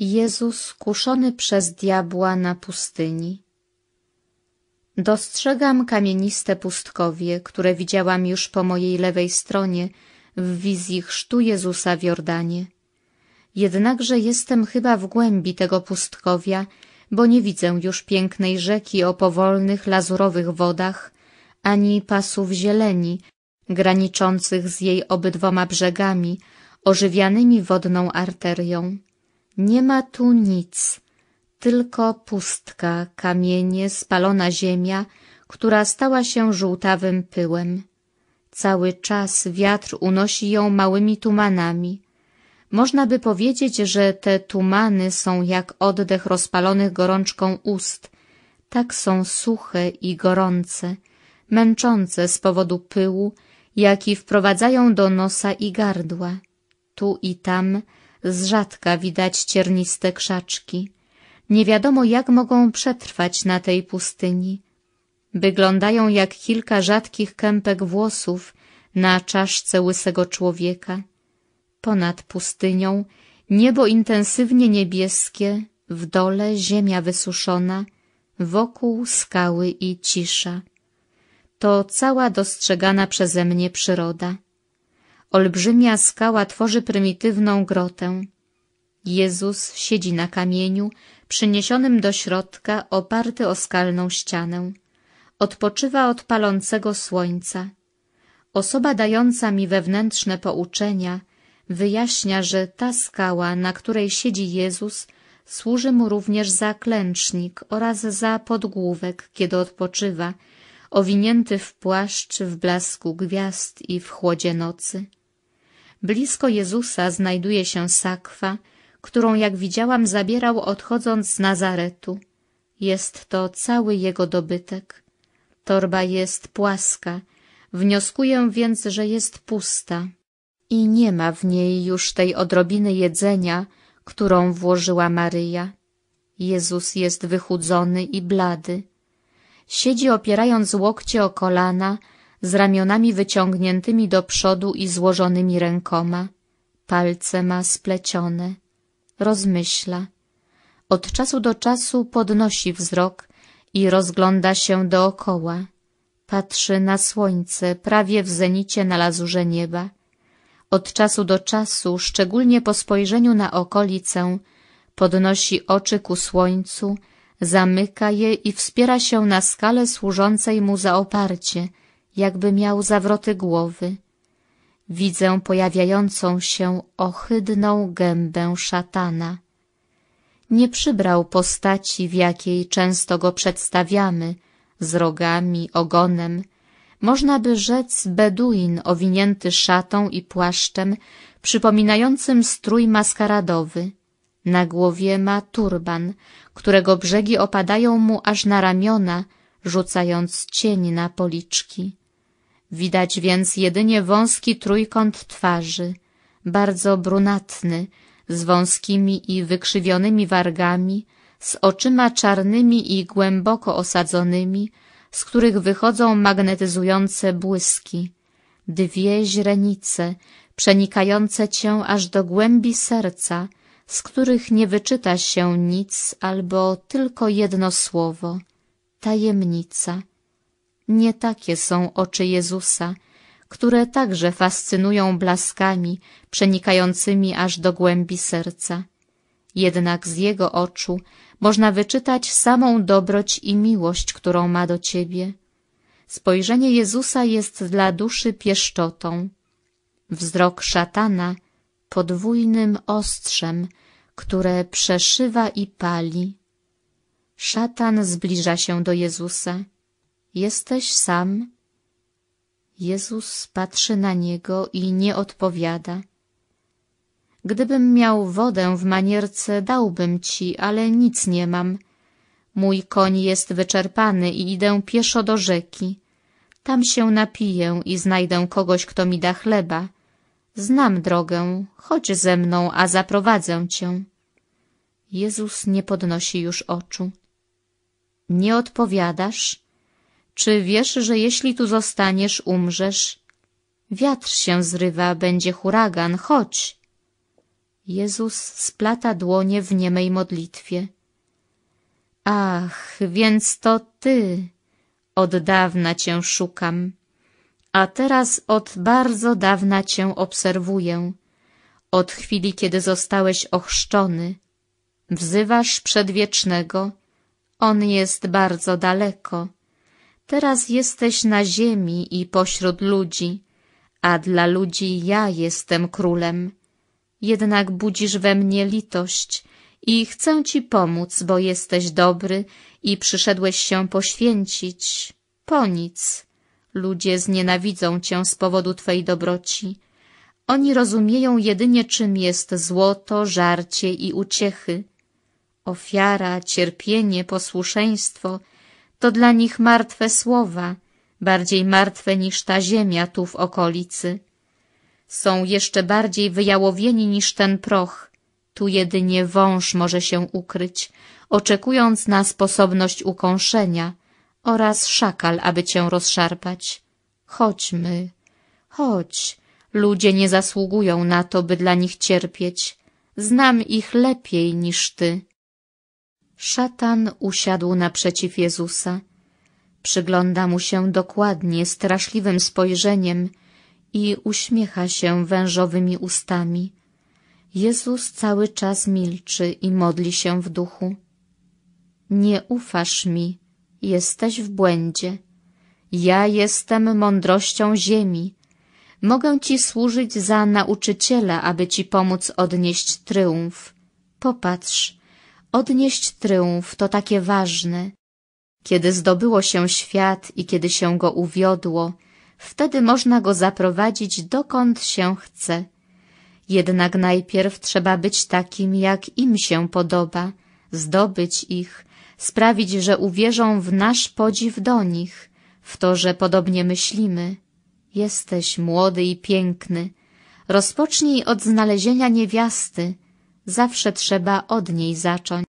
Jezus kuszony przez diabła na pustyni. Dostrzegam kamieniste pustkowie, które widziałam już po mojej lewej stronie w wizji chrztu Jezusa w Jordanie. Jednakże jestem chyba w głębi tego pustkowia, bo nie widzę już pięknej rzeki o powolnych, lazurowych wodach, ani pasów zieleni, graniczących z jej obydwoma brzegami, ożywianymi wodną arterią. Nie ma tu nic, tylko pustka, kamienie, spalona ziemia, która stała się żółtawym pyłem. Cały czas wiatr unosi ją małymi tumanami. Można by powiedzieć, że te tumany są jak oddech rozpalonych gorączką ust. Tak są suche i gorące, męczące z powodu pyłu, jaki wprowadzają do nosa i gardła. Tu i tam z rzadka widać cierniste krzaczki. Nie wiadomo, jak mogą przetrwać na tej pustyni. Wyglądają jak kilka rzadkich kępek włosów na czaszce łysego człowieka. Ponad pustynią niebo intensywnie niebieskie, w dole ziemia wysuszona, wokół skały i cisza. To cała dostrzegana przeze mnie przyroda. Olbrzymia skała tworzy prymitywną grotę. Jezus siedzi na kamieniu, przyniesionym do środka, oparty o skalną ścianę. Odpoczywa od palącego słońca. Osoba dająca mi wewnętrzne pouczenia wyjaśnia, że ta skała, na której siedzi Jezus, służy mu również za klęcznik oraz za podgłówek, kiedy odpoczywa, owinięty w płaszcz w blasku gwiazd i w chłodzie nocy. Blisko Jezusa znajduje się sakwa, którą jak widziałam zabierał odchodząc z Nazaretu. Jest to cały jego dobytek. Torba jest płaska, wnioskuję więc, że jest pusta i nie ma w niej już tej odrobiny jedzenia, którą włożyła Maryja. Jezus jest wychudzony i blady. Siedzi opierając łokcie o kolana, z ramionami wyciągniętymi do przodu i złożonymi rękoma. Palce ma splecione. Rozmyśla. Od czasu do czasu podnosi wzrok i rozgląda się dookoła. Patrzy na słońce, prawie w zenicie na lazurze nieba. Od czasu do czasu, szczególnie po spojrzeniu na okolicę, podnosi oczy ku słońcu, zamyka je i wspiera się na skale służącej mu za oparcie – jakby miał zawroty głowy. Widzę pojawiającą się ohydną gębę szatana. Nie przybrał postaci, w jakiej często go przedstawiamy, z rogami, ogonem. Można by rzec beduin owinięty szatą i płaszczem, przypominającym strój maskaradowy. Na głowie ma turban, którego brzegi opadają mu aż na ramiona, rzucając cień na policzki. Widać więc jedynie wąski trójkąt twarzy, bardzo brunatny, z wąskimi i wykrzywionymi wargami, z oczyma czarnymi i głęboko osadzonymi, z których wychodzą magnetyzujące błyski. Dwie źrenice, przenikające cię aż do głębi serca, z których nie wyczyta się nic albo tylko jedno słowo. Tajemnica. Nie takie są oczy Jezusa, które także fascynują blaskami przenikającymi aż do głębi serca. Jednak z Jego oczu można wyczytać samą dobroć i miłość, którą ma do Ciebie. Spojrzenie Jezusa jest dla duszy pieszczotą. Wzrok szatana podwójnym ostrzem, które przeszywa i pali. Szatan zbliża się do Jezusa. Jesteś sam? Jezus patrzy na niego i nie odpowiada. Gdybym miał wodę w manierce, dałbym ci, ale nic nie mam. Mój koń jest wyczerpany i idę pieszo do rzeki. Tam się napiję i znajdę kogoś, kto mi da chleba. Znam drogę, chodź ze mną, a zaprowadzę cię. Jezus nie podnosi już oczu. Nie odpowiadasz? Czy wiesz, że jeśli tu zostaniesz, umrzesz? Wiatr się zrywa, będzie huragan, chodź. Jezus splata dłonie w niemej modlitwie. Ach, więc to ty. Od dawna cię szukam, a teraz od bardzo dawna cię obserwuję. Od chwili, kiedy zostałeś ochrzczony. Wzywasz przedwiecznego. On jest bardzo daleko Teraz jesteś na ziemi i pośród ludzi, a dla ludzi ja jestem królem. Jednak budzisz we mnie litość i chcę ci pomóc, bo jesteś dobry i przyszedłeś się poświęcić. Po nic. Ludzie znienawidzą cię z powodu twej dobroci. Oni rozumieją jedynie, czym jest złoto, żarcie i uciechy. Ofiara, cierpienie, posłuszeństwo – to dla nich martwe słowa, bardziej martwe niż ta ziemia tu w okolicy. Są jeszcze bardziej wyjałowieni niż ten proch. Tu jedynie wąż może się ukryć, oczekując na sposobność ukąszenia oraz szakal, aby cię rozszarpać. Chodźmy, chodź. Ludzie nie zasługują na to, by dla nich cierpieć. Znam ich lepiej niż ty. Szatan usiadł naprzeciw Jezusa. Przygląda mu się dokładnie, straszliwym spojrzeniem i uśmiecha się wężowymi ustami. Jezus cały czas milczy i modli się w duchu. Nie ufasz mi, jesteś w błędzie. Ja jestem mądrością ziemi. Mogę ci służyć za nauczyciela, aby ci pomóc odnieść tryumf. Popatrz, Odnieść tryumf to takie ważne. Kiedy zdobyło się świat i kiedy się go uwiodło, wtedy można go zaprowadzić dokąd się chce. Jednak najpierw trzeba być takim, jak im się podoba, zdobyć ich, sprawić, że uwierzą w nasz podziw do nich, w to, że podobnie myślimy. Jesteś młody i piękny. Rozpocznij od znalezienia niewiasty, Zawsze trzeba od niej zacząć.